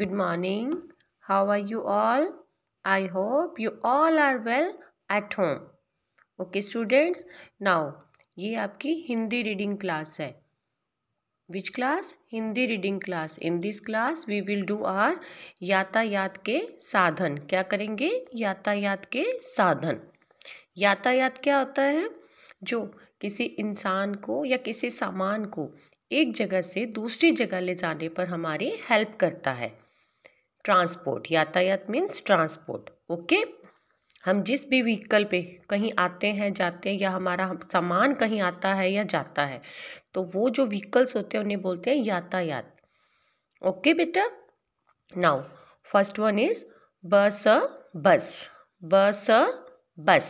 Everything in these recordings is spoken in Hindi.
good morning how are you all i hope you all are well at home okay students now ये आपकी हिंदी रीडिंग क्लास है which class Hindi reading class in this class we will do our यातायात के साधन क्या करेंगे यातायात के साधन यातायात क्या होता है जो किसी इंसान को या किसी सामान को एक जगह से दूसरी जगह ले जाने पर हमारी हेल्प करता है ट्रांसपोर्ट यातायात मीन्स ट्रांसपोर्ट ओके हम जिस भी व्हीकल पे कहीं आते हैं जाते हैं या हमारा सामान कहीं आता है या जाता है तो वो जो व्हीकल्स होते हैं उन्हें बोलते हैं यातायात ओके बेटा नाउ फर्स्ट वन इज बस अ बस बस अ बस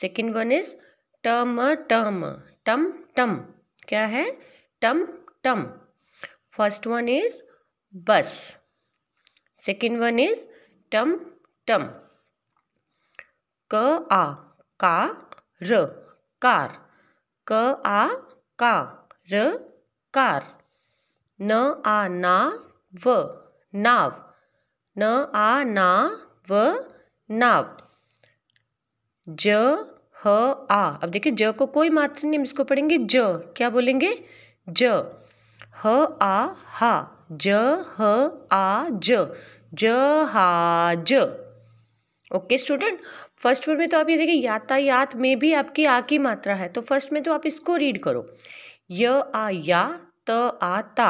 सेकेंड वन इज टम टम टम टम क्या है टम टम first one is bus second one is टम टम क आ का र कार क आ का र कार न आ ना व नाव न आ ना व नाव ज ह आ अब देखिए ज को कोई मात्र नहीं हम इसको पढ़ेंगे ज क्या बोलेंगे ज ह आ हा ज ह आ ज ज हा ज ओके स्टूडेंट फर्स्ट वर्ड में तो आप ये देखिए यातायात में भी आपकी आ की मात्रा है तो फर्स्ट में तो आप इसको रीड करो य आ या त आ ता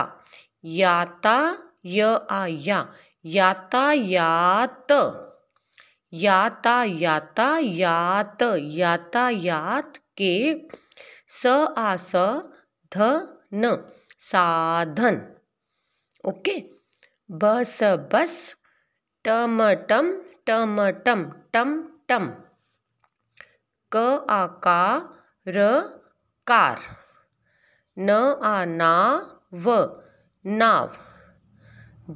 याता य आ या यातायात यातायातायात यातायात के स आस ध न साधन ओके बस बस टमटम टमटम टम टम क आ र कार न आना व नाव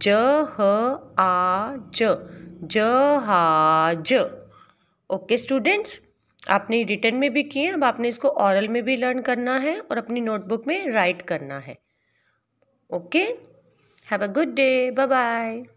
ज ह आ ज जहाज ओके स्टूडेंट्स आपने रिटर्न में भी किए अब आपने इसको ऑरल में भी लर्न करना है और अपनी नोटबुक में राइट करना है okay have a good day bye bye